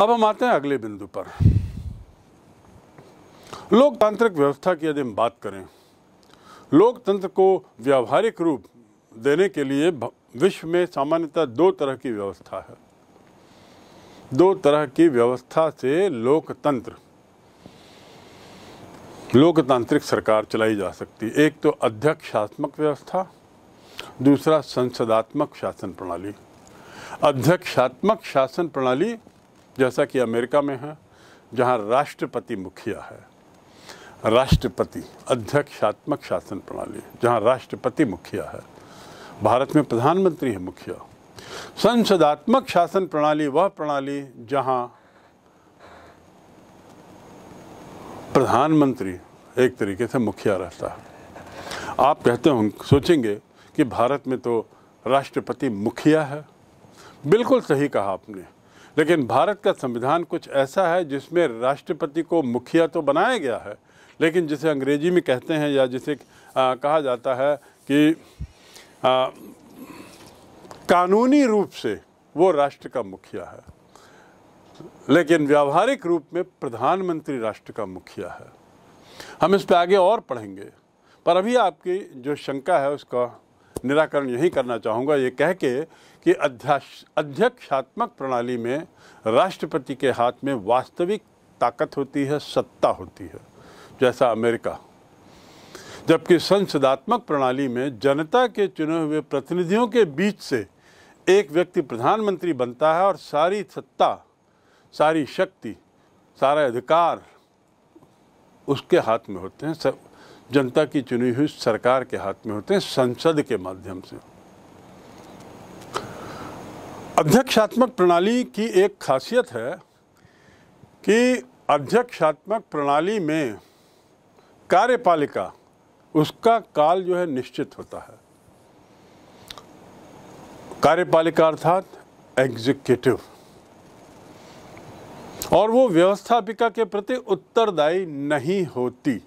अब हम आते हैं अगले बिंदु पर लोकतांत्रिक व्यवस्था की यदि हम बात करें लोकतंत्र को व्यावहारिक रूप देने के लिए विश्व में सामान्यतः दो तरह की व्यवस्था है दो तरह की व्यवस्था से लोकतंत्र लोकतांत्रिक सरकार चलाई जा सकती है एक तो अध्यक्ष शासनात्मक व्यवस्था दूसरा संसदात्मक शासन प्रणाली अध्यक्षात्मक शासन प्रणाली जैसा कि अमेरिका में है जहाँ राष्ट्रपति मुखिया है राष्ट्रपति अध्यक्षात्मक शासन प्रणाली जहाँ राष्ट्रपति मुखिया है भारत में प्रधानमंत्री है मुखिया संसदात्मक शासन प्रणाली वह प्रणाली जहाँ प्रधानमंत्री एक तरीके से मुखिया रहता है आप कहते हो सोचेंगे कि भारत में तो राष्ट्रपति मुखिया है बिल्कुल सही कहा आपने लेकिन भारत का संविधान कुछ ऐसा है जिसमें राष्ट्रपति को मुखिया तो बनाया गया है लेकिन जिसे अंग्रेजी में कहते हैं या जिसे आ, कहा जाता है कि आ, कानूनी रूप से वो राष्ट्र का मुखिया है लेकिन व्यावहारिक रूप में प्रधानमंत्री राष्ट्र का मुखिया है हम इस पर आगे और पढ़ेंगे पर अभी आपकी जो शंका है उसका निराकरण यही करना चाहूँगा ये कह के कि अध्यक्षात्मक प्रणाली में राष्ट्रपति के हाथ में वास्तविक ताकत होती है सत्ता होती है जैसा अमेरिका जबकि संसदात्मक प्रणाली में जनता के चुने हुए प्रतिनिधियों के बीच से एक व्यक्ति प्रधानमंत्री बनता है और सारी सत्ता सारी शक्ति सारे अधिकार उसके हाथ में होते हैं सब जनता की चुनी हुई सरकार के हाथ में होते हैं संसद के माध्यम से अध्यक्षात्मक प्रणाली की एक खासियत है कि अध्यक्षात्मक प्रणाली में कार्यपालिका उसका काल जो है निश्चित होता है कार्यपालिका अर्थात एग्जीक्यूटिव और वो व्यवस्थापिका के प्रति उत्तरदायी नहीं होती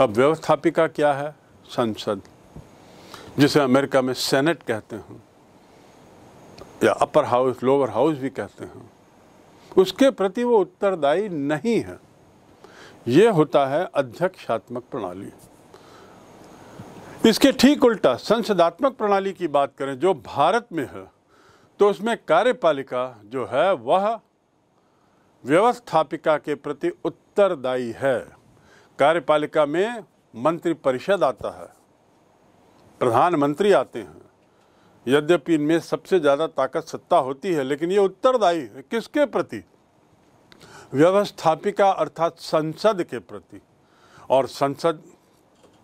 अब व्यवस्थापिका क्या है संसद जिसे अमेरिका में सेनेट कहते हैं या अपर हाउस लोअर हाउस भी कहते हैं उसके प्रति वो उत्तरदायी नहीं है ये होता है अध्यक्षात्मक प्रणाली इसके ठीक उल्टा संसदात्मक प्रणाली की बात करें जो भारत में है तो उसमें कार्यपालिका जो है वह व्यवस्थापिका के प्रति उत्तरदायी है कार्यपालिका में मंत्रिपरिषद आता है प्रधानमंत्री आते हैं यद्यपि इनमें सबसे ज़्यादा ताकत सत्ता होती है लेकिन ये उत्तरदायी है किसके प्रति व्यवस्थापिका अर्थात संसद के प्रति और संसद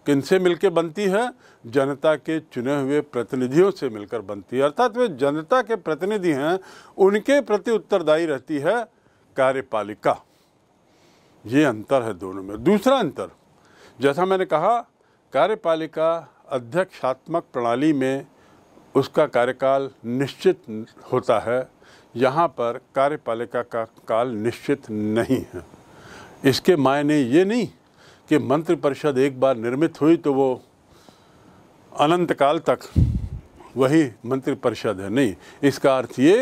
किनसे मिलकर बनती है जनता के चुने हुए प्रतिनिधियों से मिलकर बनती है अर्थात वे जनता के प्रतिनिधि हैं उनके प्रति उत्तरदायी रहती है कार्यपालिका ये अंतर है दोनों में दूसरा अंतर जैसा मैंने कहा कार्यपालिका अध्यक्षात्मक प्रणाली में उसका कार्यकाल निश्चित होता है यहाँ पर कार्यपालिका का काल निश्चित नहीं है इसके मायने ये नहीं कि मंत्रिपरिषद एक बार निर्मित हुई तो वो अनंत काल तक वही मंत्रिपरिषद है नहीं इसका अर्थ ये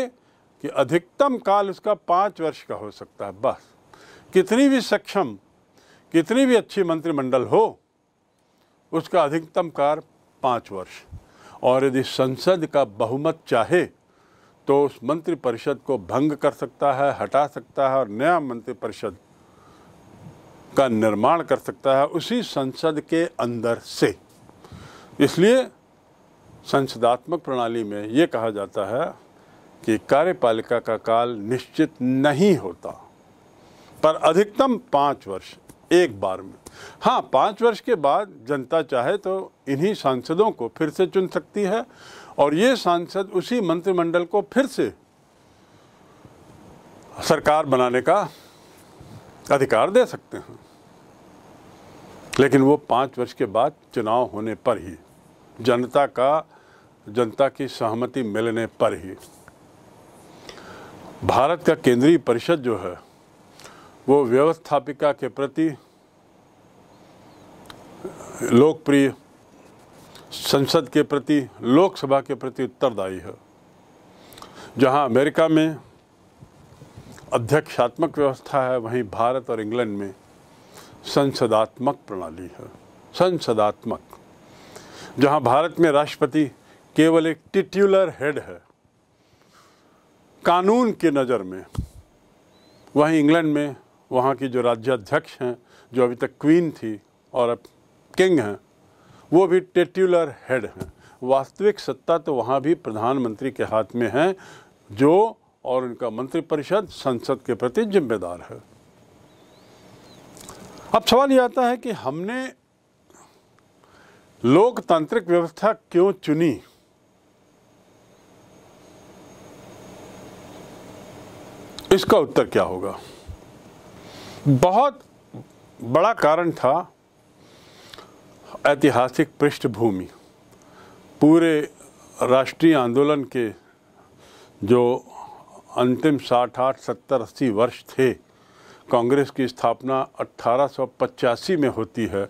कि अधिकतम काल उसका पाँच वर्ष का हो सकता है बस कितनी भी सक्षम कितनी भी अच्छी मंत्रिमंडल हो उसका अधिकतम कार पाँच वर्ष और यदि संसद का बहुमत चाहे तो उस मंत्रिपरिषद को भंग कर सकता है हटा सकता है और नया मंत्रिपरिषद का निर्माण कर सकता है उसी संसद के अंदर से इसलिए संसदात्मक प्रणाली में ये कहा जाता है कि कार्यपालिका का काल निश्चित नहीं होता पर अधिकतम पाँच वर्ष एक बार में हाँ पाँच वर्ष के बाद जनता चाहे तो इन्हीं सांसदों को फिर से चुन सकती है और ये सांसद उसी मंत्रिमंडल को फिर से सरकार बनाने का अधिकार दे सकते हैं लेकिन वो पाँच वर्ष के बाद चुनाव होने पर ही जनता का जनता की सहमति मिलने पर ही भारत का केंद्रीय परिषद जो है वो व्यवस्थापिका के प्रति लोकप्रिय संसद के प्रति लोकसभा के प्रति उत्तरदायी है जहां अमेरिका में अध्यक्षात्मक व्यवस्था है वहीं भारत और इंग्लैंड में संसदात्मक प्रणाली है संसदात्मक जहां भारत में राष्ट्रपति केवल एक टिट्यूलर हेड है कानून की नज़र में वहीं इंग्लैंड में वहाँ की जो राज्याध्यक्ष हैं जो अभी तक क्वीन थी और अब किंग हैं वो भी टेट्यूलर हेड हैं वास्तविक सत्ता तो वहाँ भी प्रधानमंत्री के हाथ में है जो और उनका मंत्रिपरिषद संसद के प्रति जिम्मेदार है अब सवाल ये आता है कि हमने लोकतांत्रिक व्यवस्था क्यों चुनी इसका उत्तर क्या होगा बहुत बड़ा कारण था ऐतिहासिक पृष्ठभूमि पूरे राष्ट्रीय आंदोलन के जो अंतिम साठ आठ सत्तर अस्सी वर्ष थे कांग्रेस की स्थापना अट्ठारह में होती है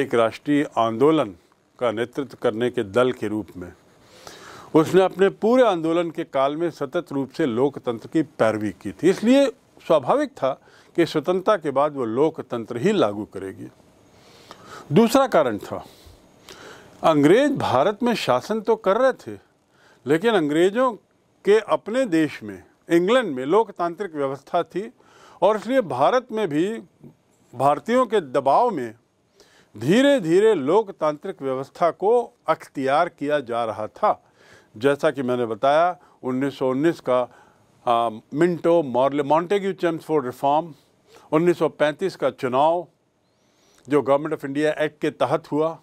एक राष्ट्रीय आंदोलन का नेतृत्व करने के दल के रूप में उसने अपने पूरे आंदोलन के काल में सतत रूप से लोकतंत्र की पैरवी की थी इसलिए स्वाभाविक था कि स्वतंत्रता के बाद वो लोकतंत्र ही लागू करेगी दूसरा कारण था अंग्रेज भारत में शासन तो कर रहे थे लेकिन अंग्रेज़ों के अपने देश में इंग्लैंड में लोकतांत्रिक व्यवस्था थी और इसलिए भारत में भी भारतीयों के दबाव में धीरे धीरे लोकतांत्रिक व्यवस्था को अख्तियार किया जा रहा था जैसा कि मैंने बताया 1919 का Minto Morley Montagu for reform 1935 का चुनाव जो गवर्नमेंट ऑफ इंडिया एक्ट के तहत हुआ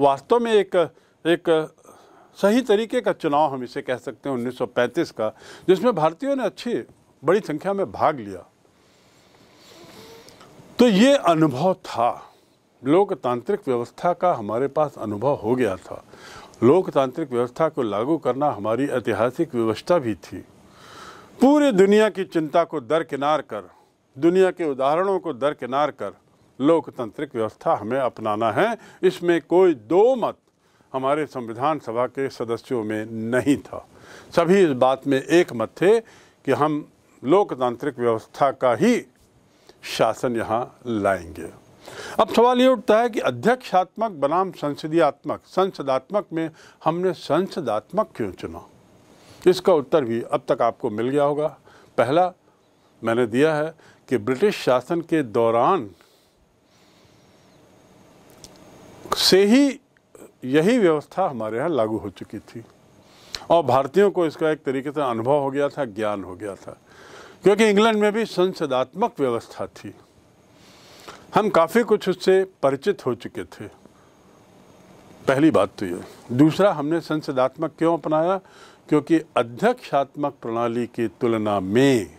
वास्तव में एक एक सही तरीके का चुनाव हम इसे कह सकते हैं 1935 का जिसमें भारतीयों ने अच्छी बड़ी संख्या में भाग लिया तो ये अनुभव था लोकतांत्रिक व्यवस्था का हमारे पास अनुभव हो गया था लोकतांत्रिक व्यवस्था को लागू करना हमारी ऐतिहासिक व्यवस्था भी थी पूरी दुनिया की चिंता को दरकिनार कर दुनिया के उदाहरणों को दरकिनार कर लोकतांत्रिक व्यवस्था हमें अपनाना है इसमें कोई दो मत हमारे संविधान सभा के सदस्यों में नहीं था सभी इस बात में एक मत थे कि हम लोकतांत्रिक व्यवस्था का ही शासन यहाँ लाएंगे अब सवाल ये उठता है कि अध्यक्षात्मक बनाम संसदीयात्मक संसदात्मक में हमने संसदात्मक क्यों चुना इसका उत्तर भी अब तक आपको मिल गया होगा पहला मैंने दिया है कि ब्रिटिश शासन के दौरान से ही यही व्यवस्था हमारे यहाँ लागू हो चुकी थी और भारतीयों को इसका एक तरीके से अनुभव हो गया था ज्ञान हो गया था क्योंकि इंग्लैंड में भी संसदात्मक व्यवस्था थी हम काफ़ी कुछ उससे परिचित हो चुके थे पहली बात तो ये दूसरा हमने संसदात्मक क्यों अपनाया क्योंकि अध्यक्षात्मक प्रणाली की तुलना में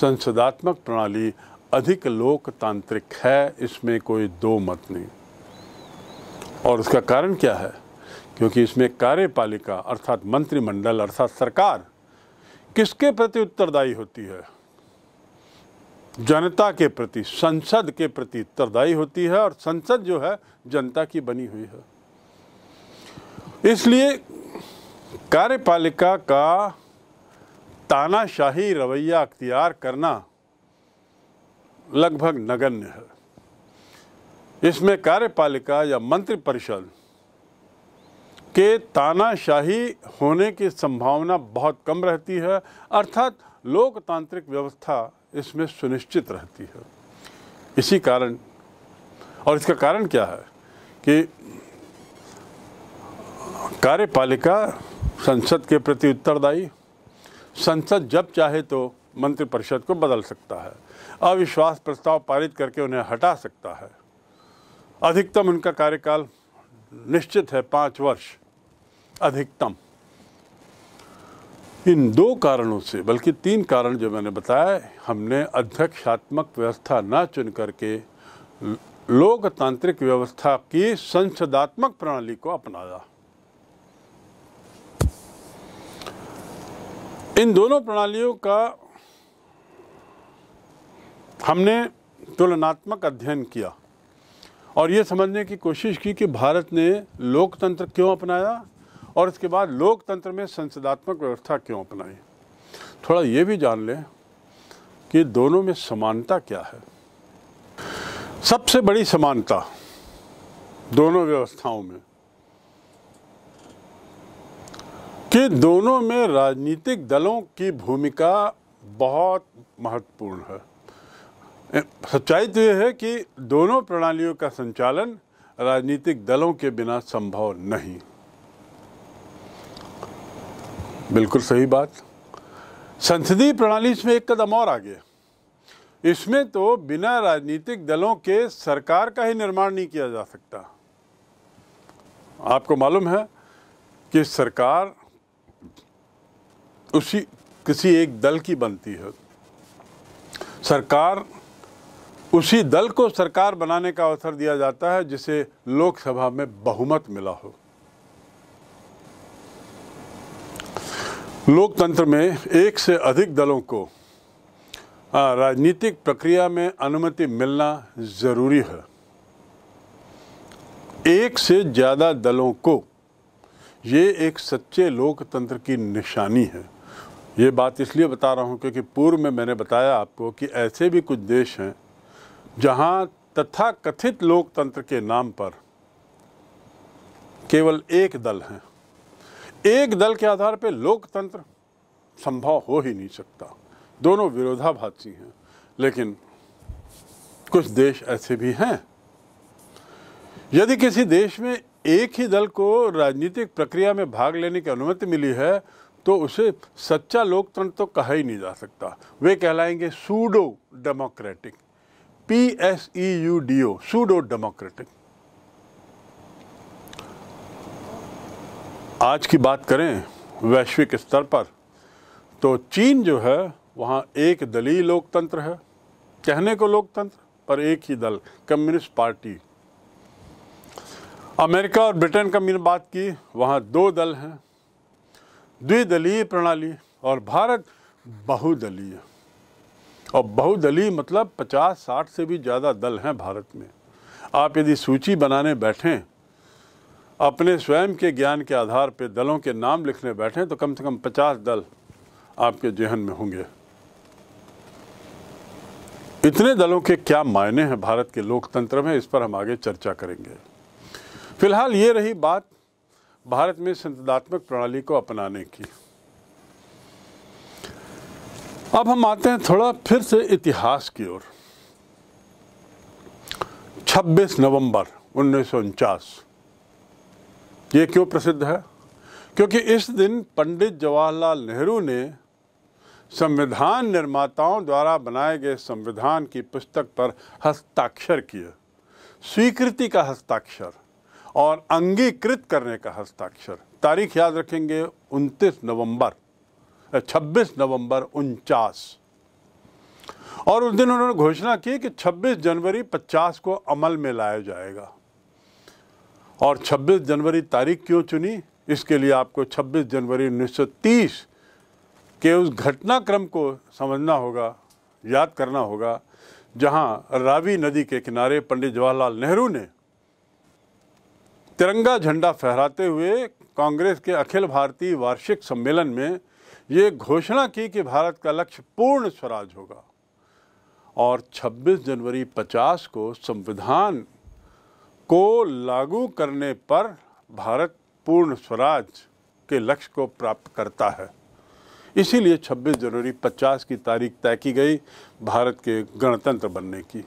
संसदात्मक प्रणाली अधिक लोकतांत्रिक है इसमें कोई दो मत नहीं और उसका कारण क्या है क्योंकि इसमें कार्यपालिका अर्थात मंत्रिमंडल अर्थात सरकार किसके प्रति उत्तरदायी होती है जनता के प्रति संसद के प्रति उत्तरदायी होती है और संसद जो है जनता की बनी हुई है इसलिए कार्यपालिका का तानाशाही रवैया अख्तियार करना लगभग नगण्य है इसमें कार्यपालिका या मंत्रिपरिषद के तानाशाही होने की संभावना बहुत कम रहती है अर्थात लोकतांत्रिक व्यवस्था इसमें सुनिश्चित रहती है इसी कारण और इसका कारण क्या है कि कार्यपालिका संसद के प्रति उत्तरदायी संसद जब चाहे तो मंत्रिपरिषद को बदल सकता है अविश्वास प्रस्ताव पारित करके उन्हें हटा सकता है अधिकतम उनका कार्यकाल निश्चित है पाँच वर्ष अधिकतम इन दो कारणों से बल्कि तीन कारण जो मैंने बताया हमने अध्यक्षात्मक व्यवस्था ना चुन करके लोकतांत्रिक व्यवस्था की संसदात्मक प्रणाली को अपनाया इन दोनों प्रणालियों का हमने तुलनात्मक अध्ययन किया और ये समझने की कोशिश की कि भारत ने लोकतंत्र क्यों अपनाया और इसके बाद लोकतंत्र में संसदात्मक व्यवस्था क्यों अपनाई थोड़ा ये भी जान लें कि दोनों में समानता क्या है सबसे बड़ी समानता दोनों व्यवस्थाओं में कि दोनों में राजनीतिक दलों की भूमिका बहुत महत्वपूर्ण है सच्चाई तो यह है कि दोनों प्रणालियों का संचालन राजनीतिक दलों के बिना संभव नहीं बिल्कुल सही बात संसदीय प्रणाली इसमें एक कदम और आगे इसमें तो बिना राजनीतिक दलों के सरकार का ही निर्माण नहीं किया जा सकता आपको मालूम है कि सरकार उसी किसी एक दल की बनती है सरकार उसी दल को सरकार बनाने का अवसर दिया जाता है जिसे लोकसभा में बहुमत मिला हो लोकतंत्र में एक से अधिक दलों को राजनीतिक प्रक्रिया में अनुमति मिलना ज़रूरी है एक से ज़्यादा दलों को ये एक सच्चे लोकतंत्र की निशानी है ये बात इसलिए बता रहा हूँ क्योंकि पूर्व में मैंने बताया आपको कि ऐसे भी कुछ देश हैं जहाँ तथा कथित लोकतंत्र के नाम पर केवल एक दल हैं एक दल के आधार पर लोकतंत्र संभव हो ही नहीं सकता दोनों विरोधाभासी हैं लेकिन कुछ देश ऐसे भी हैं यदि किसी देश में एक ही दल को राजनीतिक प्रक्रिया में भाग लेने की अनुमति मिली है तो उसे सच्चा लोकतंत्र तो कहा ही नहीं जा सकता वे कहलाएंगे pseudo democratic P S E U D O pseudo democratic आज की बात करें वैश्विक स्तर पर तो चीन जो है वहाँ एक दलीय लोकतंत्र है कहने को लोकतंत्र पर एक ही दल कम्युनिस्ट पार्टी अमेरिका और ब्रिटेन का मैंने बात की वहाँ दो दल हैं द्विदलीय प्रणाली और भारत बहुदलीय और बहुदलीय मतलब 50-60 से भी ज़्यादा दल हैं भारत में आप यदि सूची बनाने बैठें अपने स्वयं के ज्ञान के आधार पर दलों के नाम लिखने बैठें तो कम से कम 50 दल आपके जहन में होंगे इतने दलों के क्या मायने हैं भारत के लोकतंत्र में इस पर हम आगे चर्चा करेंगे फिलहाल ये रही बात भारत में संसदात्मक प्रणाली को अपनाने की अब हम आते हैं थोड़ा फिर से इतिहास की ओर 26 नवंबर उन्नीस ये क्यों प्रसिद्ध है क्योंकि इस दिन पंडित जवाहरलाल नेहरू ने संविधान निर्माताओं द्वारा बनाए गए संविधान की पुस्तक पर हस्ताक्षर किए स्वीकृति का हस्ताक्षर और अंगीकृत करने का हस्ताक्षर तारीख याद रखेंगे 29 नवंबर 26 नवंबर उनचास और उस दिन उन्होंने घोषणा की कि 26 जनवरी 50 को अमल में लाया जाएगा और 26 जनवरी तारीख क्यों चुनी इसके लिए आपको 26 जनवरी 1930 के उस घटनाक्रम को समझना होगा याद करना होगा जहां रावी नदी के किनारे पंडित जवाहरलाल नेहरू ने तिरंगा झंडा फहराते हुए कांग्रेस के अखिल भारतीय वार्षिक सम्मेलन में ये घोषणा की कि भारत का लक्ष्य पूर्ण स्वराज होगा और 26 जनवरी 50 को संविधान को लागू करने पर भारत पूर्ण स्वराज के लक्ष्य को प्राप्त करता है इसीलिए 26 जनवरी 50 की तारीख तय की गई भारत के गणतंत्र बनने की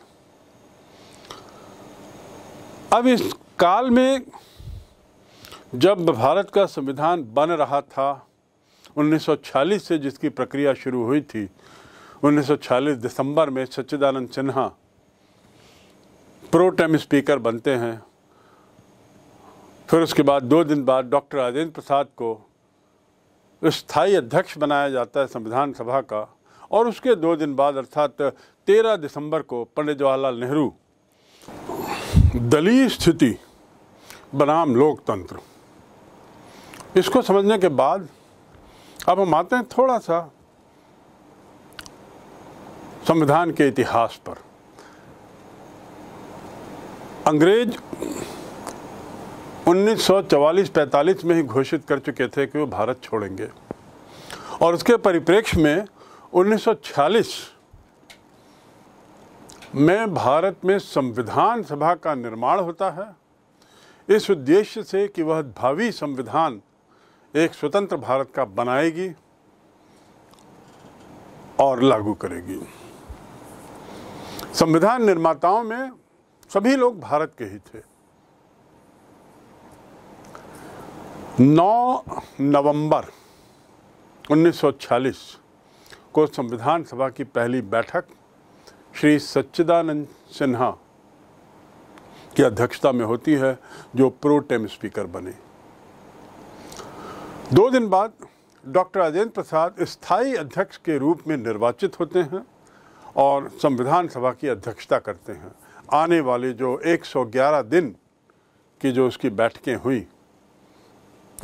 अब इस काल में जब भारत का संविधान बन रहा था 1946 से जिसकी प्रक्रिया शुरू हुई थी 1946 दिसंबर में Sachchidanand Sinha pro tem speaker बनते हैं फिर उसके बाद दो दिन बाद डॉक्टर राजेंद्र प्रसाद को स्थायी अध्यक्ष बनाया जाता है संविधान सभा का और उसके दो दिन बाद अर्थात 13 दिसंबर को पंडित जवाहरलाल नेहरू दलीय स्थिति बनाम लोकतंत्र इसको समझने के बाद अब हम आते हैं थोड़ा सा संविधान के इतिहास पर अंग्रेज 1944-45 में ही घोषित कर चुके थे कि वो भारत छोड़ेंगे और उसके परिप्रेक्ष्य में 1946 में भारत में संविधान सभा का निर्माण होता है इस उद्देश्य से कि वह भावी संविधान एक स्वतंत्र भारत का बनाएगी और लागू करेगी संविधान निर्माताओं में सभी लोग भारत के ही थे 9 नवंबर 1946 को संविधान सभा की पहली बैठक श्री सच्चिदानंद सिन्हा की अध्यक्षता में होती है जो प्रो टेम स्पीकर बने दो दिन बाद डॉक्टर राजेंद्र प्रसाद स्थायी अध्यक्ष के रूप में निर्वाचित होते हैं और संविधान सभा की अध्यक्षता करते हैं आने वाले जो 111 दिन की जो उसकी बैठकें हुई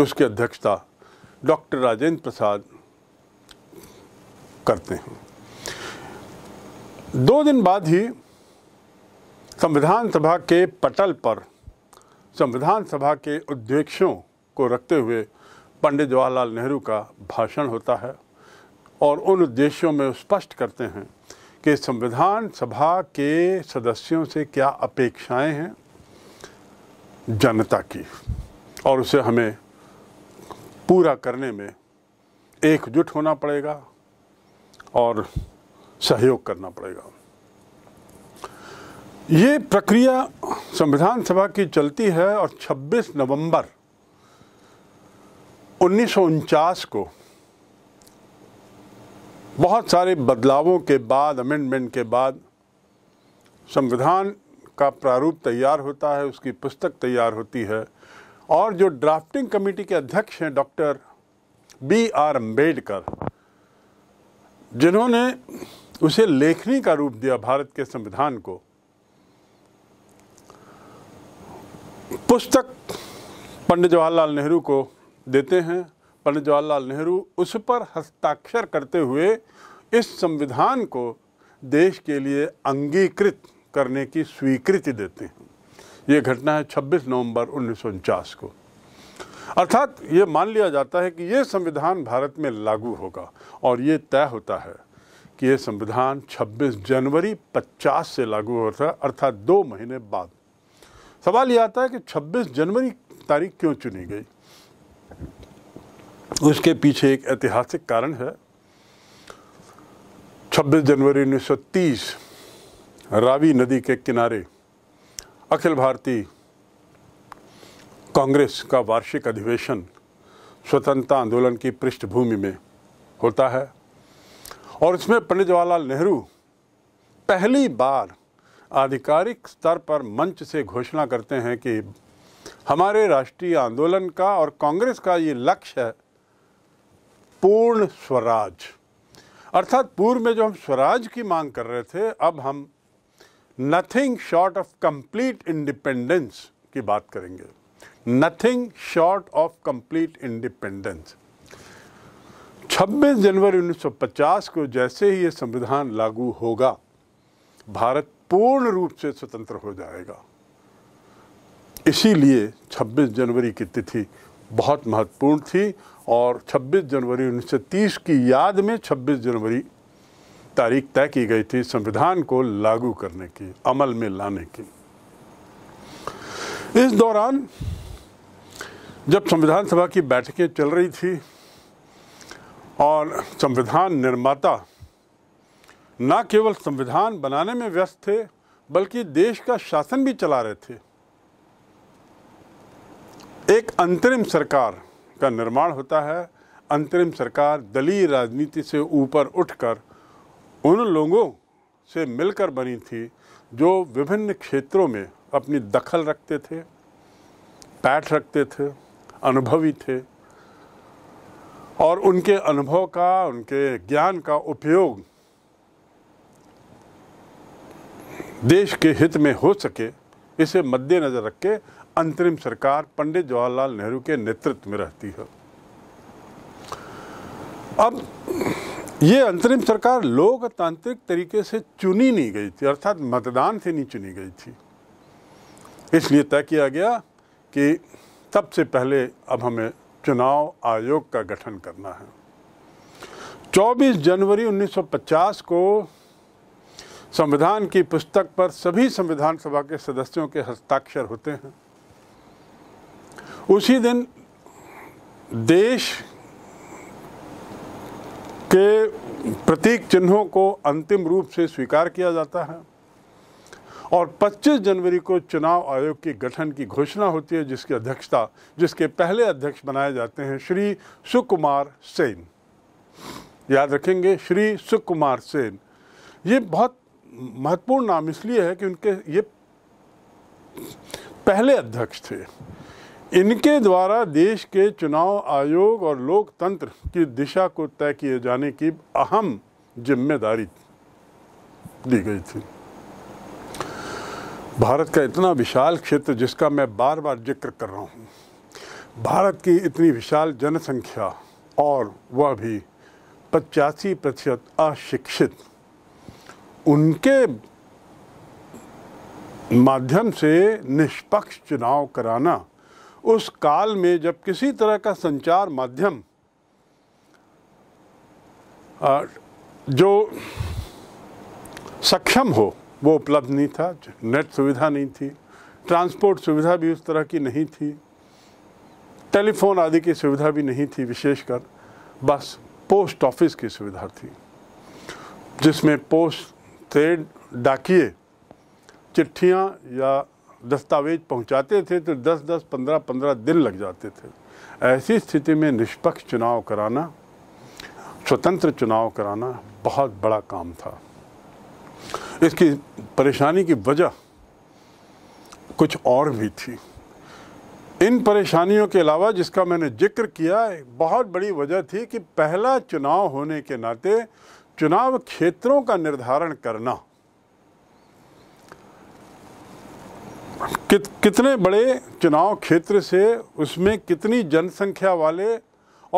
उसकी अध्यक्षता डॉक्टर राजेंद्र प्रसाद करते हैं दो दिन बाद ही संविधान सभा के पटल पर संविधान सभा के उद्देश्यों को रखते हुए पंडित जवाहरलाल नेहरू का भाषण होता है और उन उद्देश्यों में स्पष्ट करते हैं कि संविधान सभा के सदस्यों से क्या अपेक्षाएं हैं जनता की और उसे हमें पूरा करने में एकजुट होना पड़ेगा और सहयोग करना पड़ेगा ये प्रक्रिया संविधान सभा की चलती है और 26 नवंबर उन्नीस को बहुत सारे बदलावों के बाद अमेंडमेंट के बाद संविधान का प्रारूप तैयार होता है उसकी पुस्तक तैयार होती है और जो ड्राफ्टिंग कमेटी के अध्यक्ष हैं डॉक्टर बी आर अम्बेडकर जिन्होंने उसे लेखनी का रूप दिया भारत के संविधान को पुस्तक पंडित जवाहरलाल नेहरू को देते हैं पंडित जवाहरलाल नेहरू उस पर हस्ताक्षर करते हुए इस संविधान को देश के लिए अंगीकृत करने की स्वीकृति देते हैं ये घटना है 26 नवंबर उन्नीस को अर्थात ये मान लिया जाता है कि ये संविधान भारत में लागू होगा और ये तय होता है कि ये संविधान 26 जनवरी 50 से लागू होता है अर्थात दो महीने बाद सवाल ये आता है कि 26 जनवरी तारीख क्यों चुनी गई उसके पीछे एक ऐतिहासिक कारण है 26 जनवरी 1930 रावी नदी के किनारे अखिल भारतीय कांग्रेस का वार्षिक अधिवेशन स्वतंत्रता आंदोलन की पृष्ठभूमि में होता है और इसमें पंडित जवाहरलाल नेहरू पहली बार आधिकारिक स्तर पर मंच से घोषणा करते हैं कि हमारे राष्ट्रीय आंदोलन का और कांग्रेस का ये लक्ष्य है पूर्ण स्वराज अर्थात पूर्व में जो हम स्वराज की मांग कर रहे थे अब हम nothing short of complete independence की बात करेंगे nothing short of complete independence 26 जनवरी 1950 को जैसे ही ये संविधान लागू होगा भारत पूर्ण रूप से स्वतंत्र हो जाएगा इसीलिए 26 जनवरी की तिथि बहुत महत्वपूर्ण थी और 26 जनवरी 1930 की याद में 26 जनवरी तारीख तय की गई थी संविधान को लागू करने की अमल में लाने की इस दौरान जब संविधान सभा की बैठकें चल रही थी और संविधान निर्माता न केवल संविधान बनाने में व्यस्त थे बल्कि देश का शासन भी चला रहे थे एक अंतरिम सरकार का निर्माण होता है अंतरिम सरकार दलीय राजनीति से ऊपर उठकर उन लोगों से मिलकर बनी थी जो विभिन्न क्षेत्रों में अपनी दखल रखते थे पैठ रखते थे अनुभवी थे और उनके अनुभव का उनके ज्ञान का उपयोग देश के हित में हो सके इसे मद्देनज़र रख के अंतरिम सरकार पंडित जवाहरलाल नेहरू के नेतृत्व में रहती है अब ये अंतरिम सरकार लोकतांत्रिक तरीके से चुनी नहीं गई थी अर्थात मतदान से नहीं चुनी गई थी इसलिए तय किया गया कि तब से पहले अब हमें चुनाव आयोग का गठन करना है 24 जनवरी 1950 को संविधान की पुस्तक पर सभी संविधान सभा के सदस्यों के हस्ताक्षर होते हैं उसी दिन देश के प्रतीक चिन्हों को अंतिम रूप से स्वीकार किया जाता है और 25 जनवरी को चुनाव आयोग के गठन की घोषणा होती है जिसकी अध्यक्षता जिसके पहले अध्यक्ष बनाए जाते हैं श्री सुकुमार सेन याद रखेंगे श्री सुकुमार सेन ये बहुत महत्वपूर्ण नाम इसलिए है कि उनके ये पहले अध्यक्ष थे इनके द्वारा देश के चुनाव आयोग और लोकतंत्र की दिशा को तय किए जाने की अहम जिम्मेदारी दी गई थी भारत का इतना विशाल क्षेत्र जिसका मैं बार बार जिक्र कर रहा हूँ भारत की इतनी विशाल जनसंख्या और वह भी पचासी प्रतिशत अशिक्षित उनके माध्यम से निष्पक्ष चुनाव कराना उस काल में जब किसी तरह का संचार माध्यम जो सक्षम हो वो उपलब्ध नहीं था नेट सुविधा नहीं थी ट्रांसपोर्ट सुविधा भी उस तरह की नहीं थी टेलीफोन आदि की सुविधा भी नहीं थी विशेषकर बस पोस्ट ऑफिस की सुविधा थी जिसमें पोस्ट से डाकिए चिट्ठियाँ या दस्तावेज पहुंचाते थे तो 10-10, 15-15 दिन लग जाते थे ऐसी स्थिति में निष्पक्ष चुनाव कराना स्वतंत्र चुनाव कराना बहुत बड़ा काम था इसकी परेशानी की वजह कुछ और भी थी इन परेशानियों के अलावा जिसका मैंने जिक्र किया बहुत बड़ी वजह थी कि पहला चुनाव होने के नाते चुनाव क्षेत्रों का निर्धारण करना कित, कितने बड़े चुनाव क्षेत्र से उसमें कितनी जनसंख्या वाले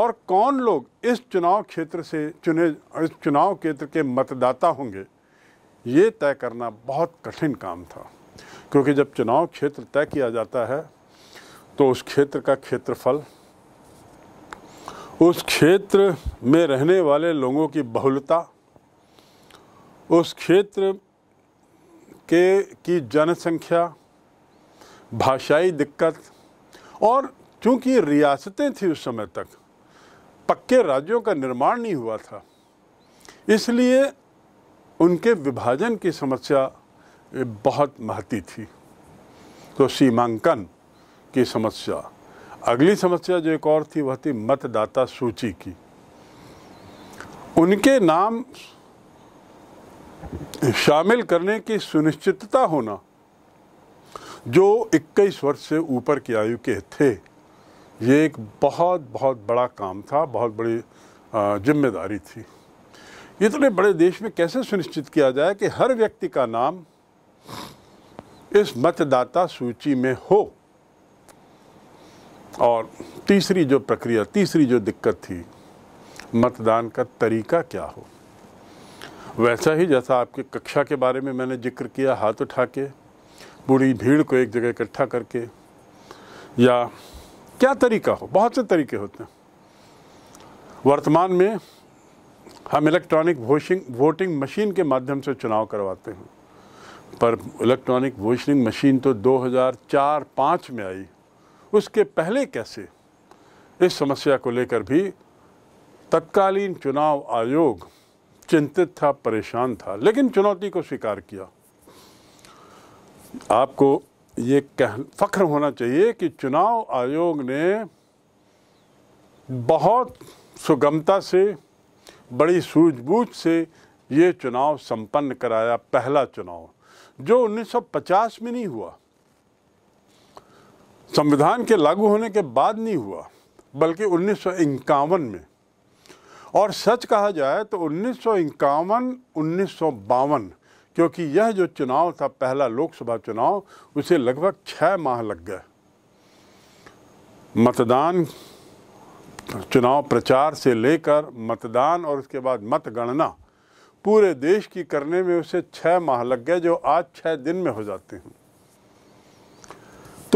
और कौन लोग इस चुनाव क्षेत्र से चुने इस चुनाव क्षेत्र के मतदाता होंगे ये तय करना बहुत कठिन काम था क्योंकि जब चुनाव क्षेत्र तय किया जाता है तो उस क्षेत्र का क्षेत्रफल उस क्षेत्र में रहने वाले लोगों की बहुलता उस क्षेत्र के की जनसंख्या भाषाई दिक्कत और चूँकि रियासतें थी उस समय तक पक्के राज्यों का निर्माण नहीं हुआ था इसलिए उनके विभाजन की समस्या बहुत महती थी तो सीमांकन की समस्या अगली समस्या जो एक और थी वह थी मतदाता सूची की उनके नाम शामिल करने की सुनिश्चितता होना जो 21 वर्ष से ऊपर की आयु के थे ये एक बहुत बहुत बड़ा काम था बहुत बड़ी जिम्मेदारी थी इतने बड़े देश में कैसे सुनिश्चित किया जाए कि हर व्यक्ति का नाम इस मतदाता सूची में हो और तीसरी जो प्रक्रिया तीसरी जो दिक्कत थी मतदान का तरीका क्या हो वैसा ही जैसा आपके कक्षा के बारे में मैंने जिक्र किया हाथ उठा के पूरी भीड़ को एक जगह इकट्ठा करके या क्या तरीका हो बहुत से तरीके होते हैं वर्तमान में हम इलेक्ट्रॉनिक वोशिंग वोटिंग मशीन के माध्यम से चुनाव करवाते हैं पर इलेक्ट्रॉनिक वोशिंग मशीन तो 2004-5 में आई उसके पहले कैसे इस समस्या को लेकर भी तत्कालीन चुनाव आयोग चिंतित था परेशान था लेकिन चुनौती को स्वीकार किया आपको ये कह फख्र होना चाहिए कि चुनाव आयोग ने बहुत सुगमता से बड़ी सूझबूझ से ये चुनाव संपन्न कराया पहला चुनाव जो 1950 में नहीं हुआ संविधान के लागू होने के बाद नहीं हुआ बल्कि उन्नीस में और सच कहा जाए तो उन्नीस सौ उन्नीस क्योंकि यह जो चुनाव था पहला लोकसभा चुनाव उसे लगभग छः माह लग गए मतदान चुनाव प्रचार से लेकर मतदान और उसके बाद मतगणना पूरे देश की करने में उसे छः माह लग गए जो आज छः दिन में हो जाते हैं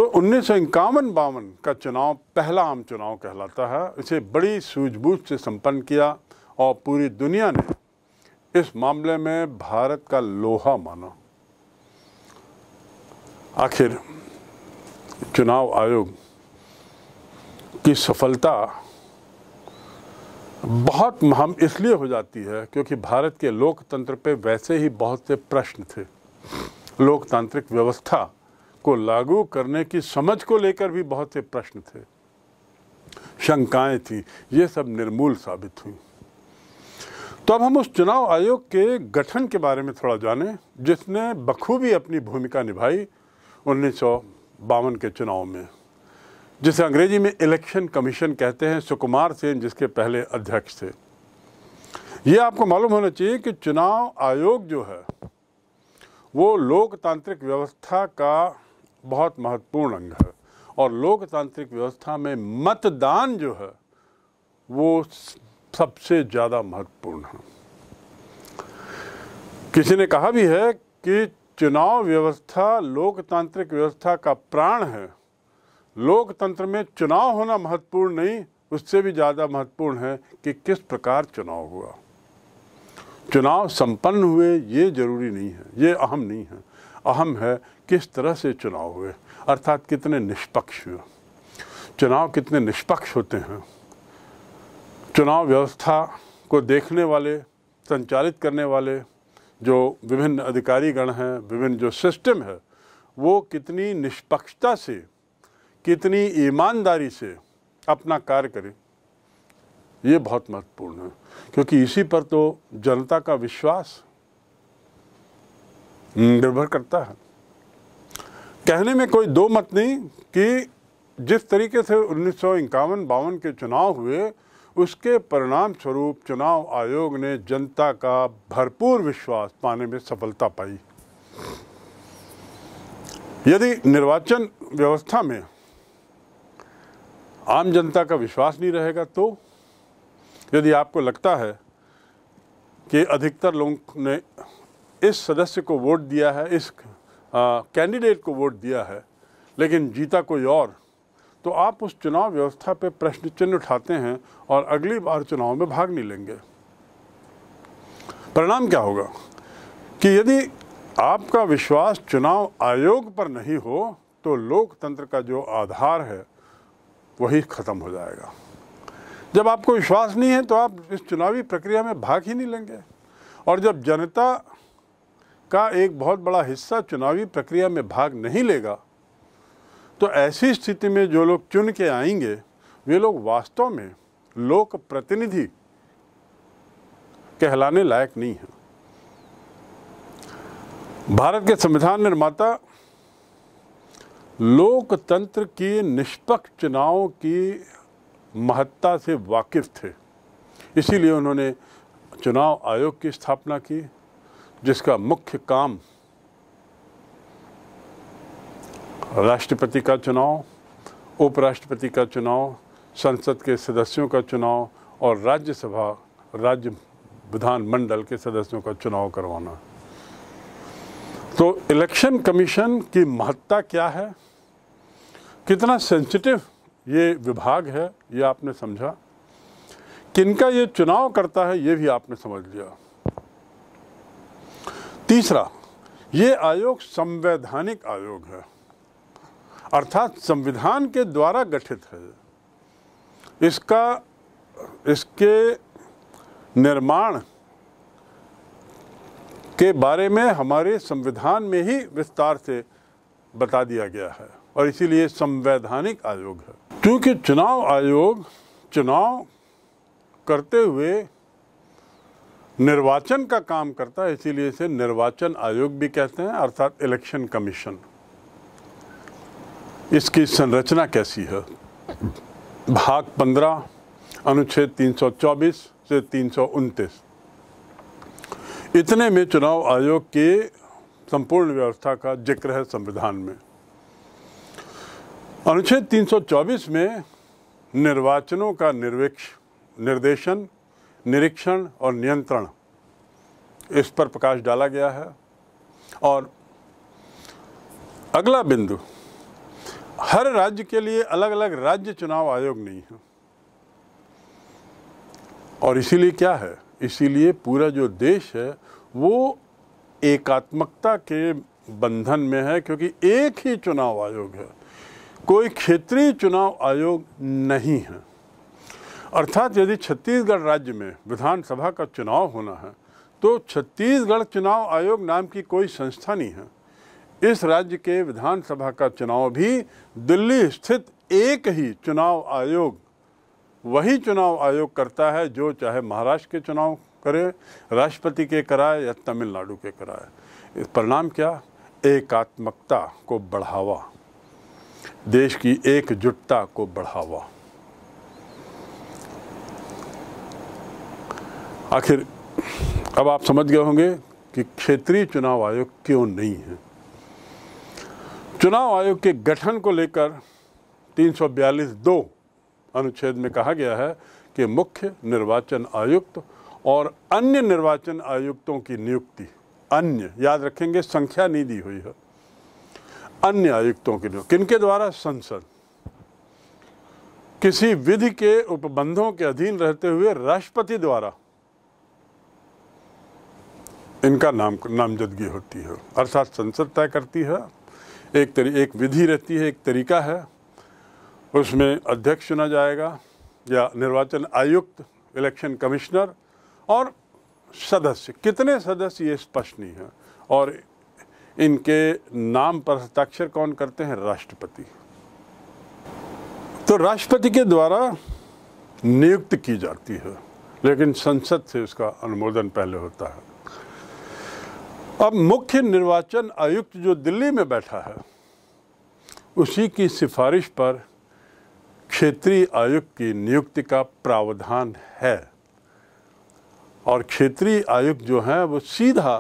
तो उन्नीस सौ इक्यावन बावन का चुनाव पहला आम चुनाव कहलाता है इसे बड़ी सूझबूझ से संपन्न किया और पूरी दुनिया ने इस मामले में भारत का लोहा माना आखिर चुनाव आयोग की सफलता बहुत महम इसलिए हो जाती है क्योंकि भारत के लोकतंत्र पे वैसे ही बहुत से प्रश्न थे लोकतांत्रिक व्यवस्था को लागू करने की समझ को लेकर भी बहुत से प्रश्न थे शंकाएं थी ये सब निर्मूल साबित हुई तो अब हम उस चुनाव आयोग के गठन के बारे में थोड़ा जानें जिसने बखूबी अपनी भूमिका निभाई उन्नीस के चुनाव में जिसे अंग्रेजी में इलेक्शन कमीशन कहते हैं सुकुमार सेन जिसके पहले अध्यक्ष थे ये आपको मालूम होना चाहिए कि चुनाव आयोग जो है वो लोकतांत्रिक व्यवस्था का बहुत महत्वपूर्ण अंग है और लोकतांत्रिक व्यवस्था में मतदान जो है वो सबसे ज़्यादा महत्वपूर्ण है किसी ने कहा भी है कि चुनाव व्यवस्था लोकतांत्रिक व्यवस्था का प्राण है लोकतंत्र में चुनाव होना महत्वपूर्ण नहीं उससे भी ज़्यादा महत्वपूर्ण है कि किस प्रकार चुनाव हुआ चुनाव संपन्न हुए ये जरूरी नहीं है ये अहम नहीं है अहम है किस तरह से चुनाव हुए अर्थात कितने निष्पक्ष हुए चुनाव कितने निष्पक्ष होते हैं चुनाव व्यवस्था को देखने वाले संचालित करने वाले जो विभिन्न अधिकारीगण हैं विभिन्न जो सिस्टम है वो कितनी निष्पक्षता से कितनी ईमानदारी से अपना कार्य करें ये बहुत महत्वपूर्ण है क्योंकि इसी पर तो जनता का विश्वास निर्भर करता है कहने में कोई दो मत नहीं कि जिस तरीके से उन्नीस सौ इक्यावन बावन के चुनाव हुए उसके परिणाम स्वरूप चुनाव आयोग ने जनता का भरपूर विश्वास पाने में सफलता पाई यदि निर्वाचन व्यवस्था में आम जनता का विश्वास नहीं रहेगा तो यदि आपको लगता है कि अधिकतर लोगों ने इस सदस्य को वोट दिया है इस कैंडिडेट को वोट दिया है लेकिन जीता कोई और तो आप उस चुनाव व्यवस्था पे प्रश्न चिन्ह उठाते हैं और अगली बार चुनाव में भाग नहीं लेंगे परिणाम क्या होगा कि यदि आपका विश्वास चुनाव आयोग पर नहीं हो तो लोकतंत्र का जो आधार है वही ख़त्म हो जाएगा जब आपको विश्वास नहीं है तो आप इस चुनावी प्रक्रिया में भाग ही नहीं लेंगे और जब जनता का एक बहुत बड़ा हिस्सा चुनावी प्रक्रिया में भाग नहीं लेगा तो ऐसी स्थिति में जो लोग चुन के आएंगे वे लोग वास्तव में लोक प्रतिनिधि कहलाने लायक नहीं हैं भारत के संविधान निर्माता लोकतंत्र की निष्पक्ष चुनावों की महत्ता से वाकिफ थे इसीलिए उन्होंने चुनाव आयोग की स्थापना की जिसका मुख्य काम राष्ट्रपति का चुनाव उपराष्ट्रपति का चुनाव संसद के सदस्यों का चुनाव और राज्यसभा राज्य विधानमंडल के सदस्यों का चुनाव करवाना तो इलेक्शन कमीशन की महत्ता क्या है कितना सेंसिटिव ये विभाग है ये आपने समझा किनका ये चुनाव करता है ये भी आपने समझ लिया तीसरा ये आयोग संवैधानिक आयोग है अर्थात संविधान के द्वारा गठित है इसका इसके निर्माण के बारे में हमारे संविधान में ही विस्तार से बता दिया गया है और इसीलिए संवैधानिक आयोग है क्योंकि चुनाव आयोग चुनाव करते हुए निर्वाचन का काम करता है इसीलिए इसे निर्वाचन आयोग भी कहते हैं अर्थात इलेक्शन कमीशन इसकी संरचना कैसी है भाग 15 अनुच्छेद 324 से तीन इतने में चुनाव आयोग के संपूर्ण व्यवस्था का जिक्र है संविधान में अनुच्छेद 324 में निर्वाचनों का निर्वेक्ष निर्देशन निरीक्षण और नियंत्रण इस पर प्रकाश डाला गया है और अगला बिंदु हर राज्य के लिए अलग अलग राज्य चुनाव आयोग नहीं है और इसीलिए क्या है इसीलिए पूरा जो देश है वो एकात्मकता के बंधन में है क्योंकि एक ही चुनाव आयोग है कोई क्षेत्रीय चुनाव आयोग नहीं है अर्थात यदि छत्तीसगढ़ राज्य में विधानसभा का चुनाव होना है तो छत्तीसगढ़ चुनाव आयोग नाम की कोई संस्था नहीं है इस राज्य के विधानसभा का चुनाव भी दिल्ली स्थित एक ही चुनाव आयोग वही चुनाव आयोग करता है जो चाहे महाराष्ट्र के चुनाव करे राष्ट्रपति के कराए या तमिलनाडु के कराए परिणाम क्या एकात्मकता को बढ़ावा देश की एकजुटता को बढ़ावा आखिर अब आप समझ गए होंगे कि क्षेत्रीय चुनाव आयोग क्यों नहीं है चुनाव आयोग के गठन को लेकर 342 दो अनुच्छेद में कहा गया है कि मुख्य निर्वाचन आयुक्त और अन्य निर्वाचन आयुक्तों की नियुक्ति अन्य याद रखेंगे संख्या नहीं दी हुई है अन्य आयुक्तों की नियुक्ति किनके द्वारा संसद किसी विधि के उपबंधों के अधीन रहते हुए राष्ट्रपति द्वारा इनका नाम नामजदगी होती है अर्थात संसद तय करती है एक तरी एक विधि रहती है एक तरीका है उसमें अध्यक्ष चुना जाएगा या निर्वाचन आयुक्त इलेक्शन कमिश्नर और सदस्य कितने सदस्य ये स्पष्ट नहीं है और इनके नाम पर हस्ताक्षर कौन करते हैं राष्ट्रपति तो राष्ट्रपति के द्वारा नियुक्त की जाती है लेकिन संसद से उसका अनुमोदन पहले होता है अब मुख्य निर्वाचन आयुक्त जो दिल्ली में बैठा है उसी की सिफारिश पर क्षेत्रीय आयुक्त की नियुक्ति का प्रावधान है और क्षेत्रीय आयुक्त जो हैं वो सीधा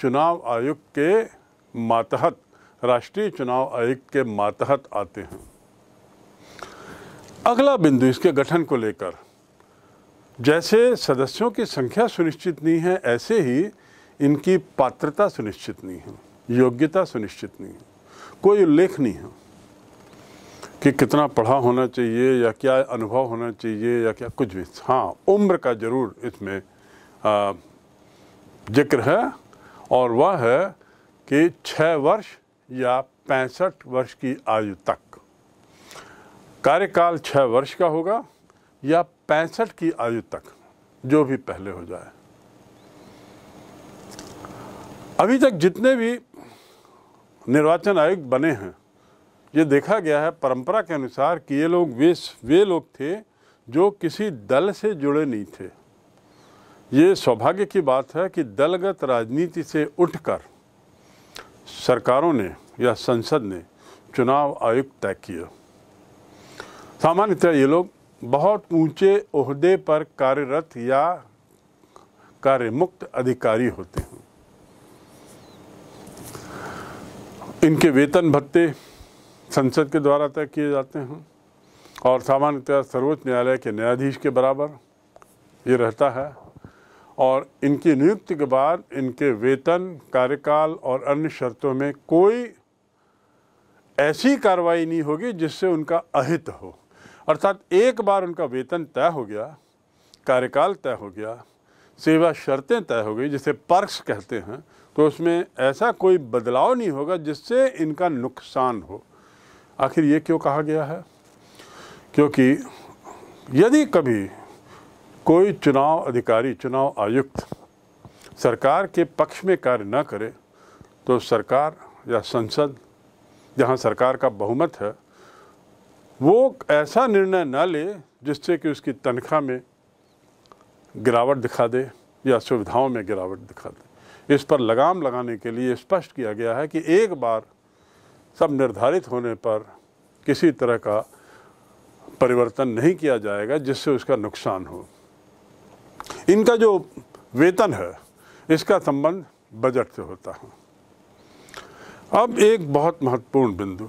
चुनाव आयुक्त के मातहत राष्ट्रीय चुनाव आयुक्त के मातहत आते हैं अगला बिंदु इसके गठन को लेकर जैसे सदस्यों की संख्या सुनिश्चित नहीं है ऐसे ही इनकी पात्रता सुनिश्चित नहीं है योग्यता सुनिश्चित नहीं है कोई उल्लेख नहीं है कि कितना पढ़ा होना चाहिए या क्या अनुभव होना चाहिए या क्या कुछ भी हाँ उम्र का ज़रूर इसमें जिक्र है और वह है कि छः वर्ष या पैंसठ वर्ष की आयु तक कार्यकाल छः वर्ष का होगा या पैंसठ की आयु तक जो भी पहले हो जाए अभी तक जितने भी निर्वाचन आयुक्त बने हैं ये देखा गया है परंपरा के अनुसार कि ये लोग वे वे लोग थे जो किसी दल से जुड़े नहीं थे ये सौभाग्य की बात है कि दलगत राजनीति से उठकर सरकारों ने या संसद ने चुनाव आयुक्त तय किए सामान्यतः ये लोग बहुत ऊंचे ओहदे पर कार्यरत या कार्यमुक्त अधिकारी होते हैं इनके वेतन भत्ते संसद के द्वारा तय किए जाते हैं और सामान्यतः सर्वोच्च न्यायालय के न्यायाधीश के बराबर ये रहता है और इनकी नियुक्ति के बाद इनके वेतन कार्यकाल और अन्य शर्तों में कोई ऐसी कार्रवाई नहीं होगी जिससे उनका अहित हो अर्थात एक बार उनका वेतन तय हो गया कार्यकाल तय हो गया सेवा शर्तें तय हो गई जिसे पर्क्स कहते हैं तो उसमें ऐसा कोई बदलाव नहीं होगा जिससे इनका नुकसान हो आखिर ये क्यों कहा गया है क्योंकि यदि कभी कोई चुनाव अधिकारी चुनाव आयुक्त सरकार के पक्ष में कार्य न करे तो सरकार या संसद जहां सरकार का बहुमत है वो ऐसा निर्णय न ले जिससे कि उसकी तनख्वाह में गिरावट दिखा दे या सुविधाओं में गिरावट दिखा दे इस पर लगाम लगाने के लिए स्पष्ट किया गया है कि एक बार सब निर्धारित होने पर किसी तरह का परिवर्तन नहीं किया जाएगा जिससे उसका नुकसान हो इनका जो वेतन है इसका संबंध बजट से होता है अब एक बहुत महत्वपूर्ण बिंदु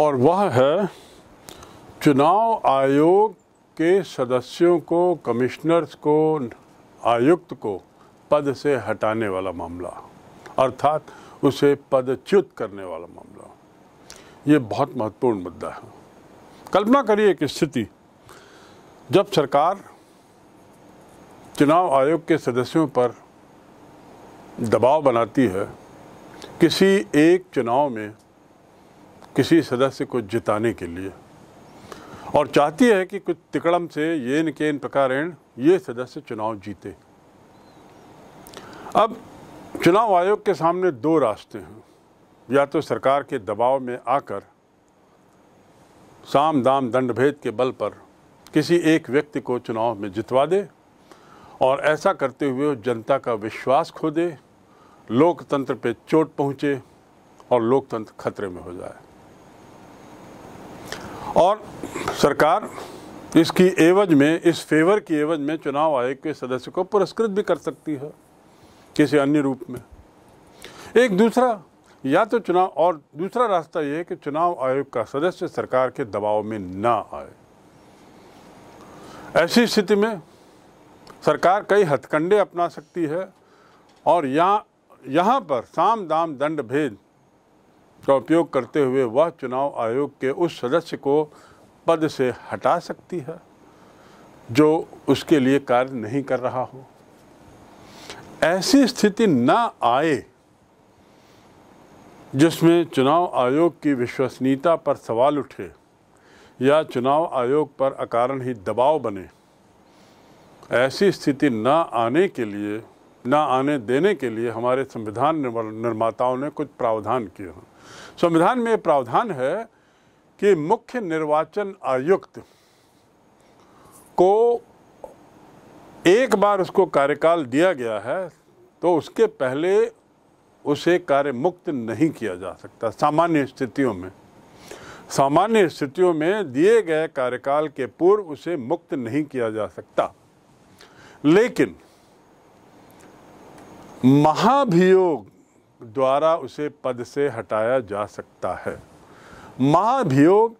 और वह है चुनाव आयोग के सदस्यों को कमिश्नर्स को आयुक्त को पद से हटाने वाला मामला अर्थात उसे पदच्युत करने वाला मामला ये बहुत महत्वपूर्ण मुद्दा है कल्पना करिए एक स्थिति जब सरकार चुनाव आयोग के सदस्यों पर दबाव बनाती है किसी एक चुनाव में किसी सदस्य को जिताने के लिए और चाहती है कि कुछ तिकड़म से येन केन प्रकारेण ये सदस्य चुनाव जीते अब चुनाव आयोग के सामने दो रास्ते हैं या तो सरकार के दबाव में आकर साम दाम दंड भेद के बल पर किसी एक व्यक्ति को चुनाव में जितवा दे और ऐसा करते हुए जनता का विश्वास खो दे लोकतंत्र पे चोट पहुंचे और लोकतंत्र खतरे में हो जाए और सरकार इसकी एवज में इस फेवर की एवज में चुनाव आयोग के सदस्य को पुरस्कृत भी कर सकती है किसी अन्य रूप में एक दूसरा या तो चुनाव और दूसरा रास्ता यह है कि चुनाव आयोग का सदस्य सरकार के दबाव में ना आए ऐसी स्थिति में सरकार कई हथकंडे अपना सकती है और यहाँ यहाँ पर साम दाम दंड भेद का उपयोग करते हुए वह चुनाव आयोग के उस सदस्य को पद से हटा सकती है जो उसके लिए कार्य नहीं कर रहा हो ऐसी स्थिति ना आए जिसमें चुनाव आयोग की विश्वसनीयता पर सवाल उठे या चुनाव आयोग पर अकारण ही दबाव बने ऐसी स्थिति ना आने के लिए ना आने देने के लिए हमारे संविधान निर्माताओं ने कुछ प्रावधान किए हैं संविधान में प्रावधान है कि मुख्य निर्वाचन आयुक्त को एक बार उसको कार्यकाल दिया गया है तो उसके पहले उसे कार्य मुक्त नहीं किया जा सकता सामान्य स्थितियों में सामान्य स्थितियों में दिए गए कार्यकाल के पूर्व उसे मुक्त नहीं किया जा सकता लेकिन महाभियोग द्वारा उसे पद से हटाया जा सकता है महाभियोग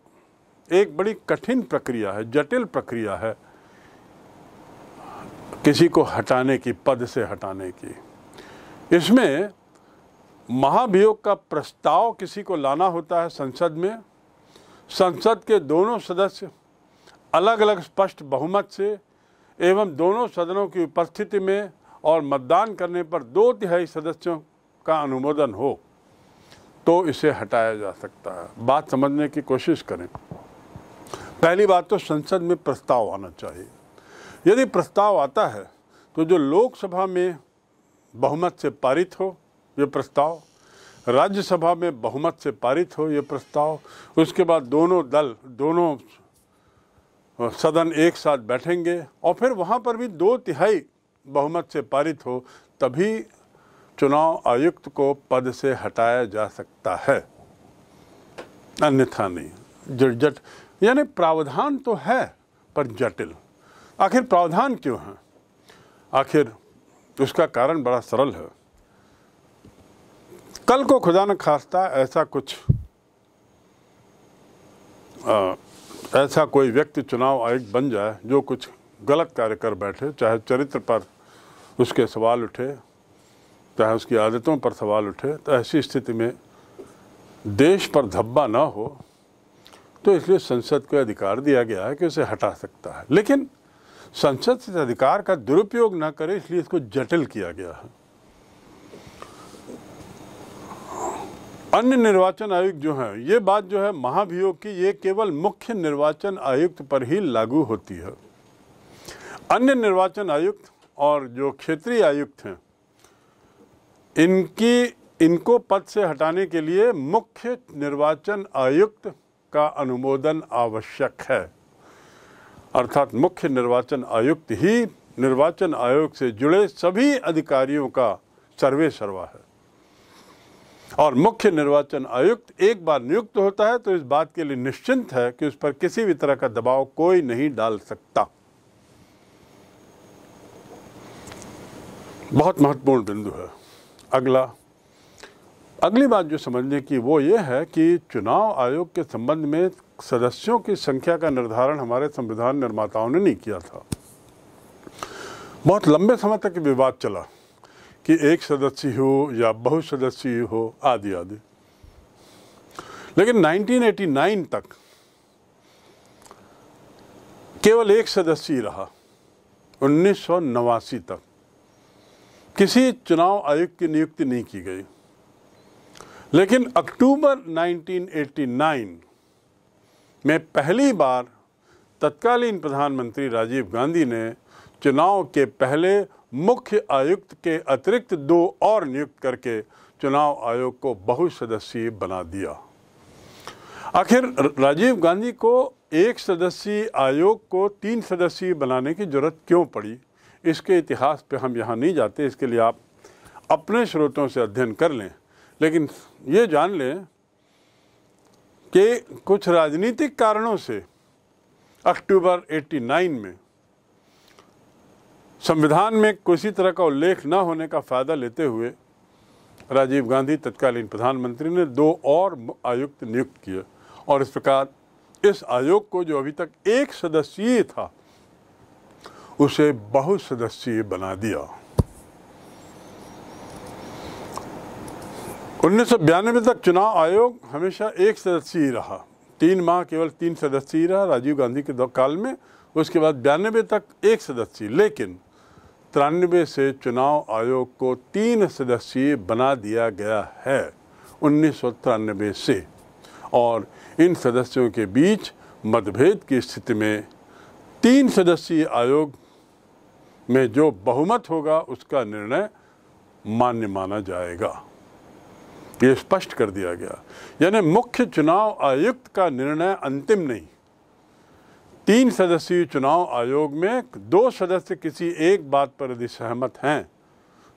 एक बड़ी कठिन प्रक्रिया है जटिल प्रक्रिया है किसी को हटाने की पद से हटाने की इसमें महाभियोग का प्रस्ताव किसी को लाना होता है संसद में संसद के दोनों सदस्य अलग अलग स्पष्ट बहुमत से एवं दोनों सदनों की उपस्थिति में और मतदान करने पर दो तिहाई सदस्यों का अनुमोदन हो तो इसे हटाया जा सकता है बात समझने की कोशिश करें पहली बात तो संसद में प्रस्ताव आना चाहिए यदि प्रस्ताव आता है तो जो लोकसभा में बहुमत से पारित हो ये प्रस्ताव राज्यसभा में बहुमत से पारित हो ये प्रस्ताव उसके बाद दोनों दल दोनों सदन एक साथ बैठेंगे और फिर वहाँ पर भी दो तिहाई बहुमत से पारित हो तभी चुनाव आयुक्त को पद से हटाया जा सकता है अन्यथा नहीं जट यानी प्रावधान तो है पर जटिल आखिर प्रावधान क्यों है आखिर उसका कारण बड़ा सरल है कल को खुदा न खास्ता ऐसा कुछ आ, ऐसा कोई व्यक्ति चुनाव आयुक्त बन जाए जो कुछ गलत कार्य कर बैठे चाहे चरित्र पर उसके सवाल उठे चाहे उसकी आदतों पर सवाल उठे तो ऐसी स्थिति में देश पर धब्बा ना हो तो इसलिए संसद को अधिकार दिया गया है कि उसे हटा सकता है लेकिन संसद से अधिकार का दुरुपयोग ना करे इसलिए इसको जटिल किया गया है अन्य निर्वाचन आयुक्त जो हैं ये बात जो है महाभियोग की ये केवल मुख्य निर्वाचन आयुक्त पर ही लागू होती है अन्य निर्वाचन आयुक्त और जो क्षेत्रीय आयुक्त हैं इनकी इनको पद से हटाने के लिए मुख्य निर्वाचन आयुक्त का अनुमोदन आवश्यक है अर्थात मुख्य निर्वाचन आयुक्त ही निर्वाचन आयोग से जुड़े सभी अधिकारियों का सर्वे सर्वा है और मुख्य निर्वाचन आयुक्त एक बार नियुक्त होता है तो इस बात के लिए निश्चिंत है कि उस पर किसी भी तरह का दबाव कोई नहीं डाल सकता बहुत महत्वपूर्ण बिंदु है अगला अगली बात जो समझने की वो ये है कि चुनाव आयोग के संबंध में सदस्यों की संख्या का निर्धारण हमारे संविधान निर्माताओं ने नहीं किया था बहुत लंबे समय तक विवाद चला कि एक सदस्य हो या सदस्य हो आदि आदि लेकिन 1989 तक केवल एक सदस्य रहा उन्नीस तक किसी चुनाव आयुक्त की नियुक्ति नहीं की गई लेकिन अक्टूबर 1989 में पहली बार तत्कालीन प्रधानमंत्री राजीव गांधी ने चुनाव के पहले मुख्य आयुक्त के अतिरिक्त दो और नियुक्त करके चुनाव आयोग को बहुसदस्यीय बना दिया आखिर राजीव गांधी को एक सदस्यीय आयोग को तीन सदस्यीय बनाने की जरूरत क्यों पड़ी इसके इतिहास पे हम यहाँ नहीं जाते इसके लिए आप अपने स्रोतों से अध्ययन कर लें लेकिन ये जान लें कि कुछ राजनीतिक कारणों से अक्टूबर 89 में संविधान में किसी तरह का उल्लेख न होने का फ़ायदा लेते हुए राजीव गांधी तत्कालीन प्रधानमंत्री ने दो और आयुक्त नियुक्त किए और इस प्रकार इस आयोग को जो अभी तक एक सदस्यीय था उसे बहुसदस्यीय बना दिया उन्नीस सौ बयानवे तक चुनाव आयोग हमेशा एक सदस्यीय रहा तीन माह केवल तीन सदस्यीय रहा राजीव गांधी के काल में उसके बाद बयानबे तक एक सदस्यीय लेकिन तिरानबे से चुनाव आयोग को तीन सदस्यीय बना दिया गया है उन्नीस सौ तिरानबे से और इन सदस्यों के बीच मतभेद की स्थिति में तीन सदस्यीय आयोग में जो बहुमत होगा उसका निर्णय मान्य माना जाएगा ये स्पष्ट कर दिया गया यानी मुख्य चुनाव आयुक्त का निर्णय अंतिम नहीं तीन सदस्यीय चुनाव आयोग में दो सदस्य किसी एक बात पर यदि सहमत हैं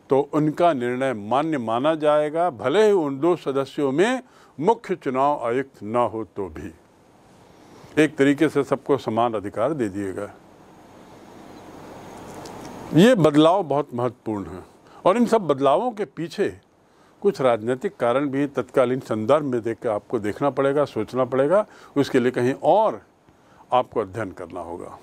तो उनका निर्णय मान्य माना जाएगा भले ही उन दो सदस्यों में मुख्य चुनाव आयुक्त ना हो तो भी एक तरीके से सबको समान अधिकार दे दिए गए ये बदलाव बहुत महत्वपूर्ण है और इन सब बदलावों के पीछे कुछ राजनीतिक कारण भी तत्कालीन संदर्भ में देख आपको देखना पड़ेगा सोचना पड़ेगा उसके लिए कहीं और आपको अध्ययन करना होगा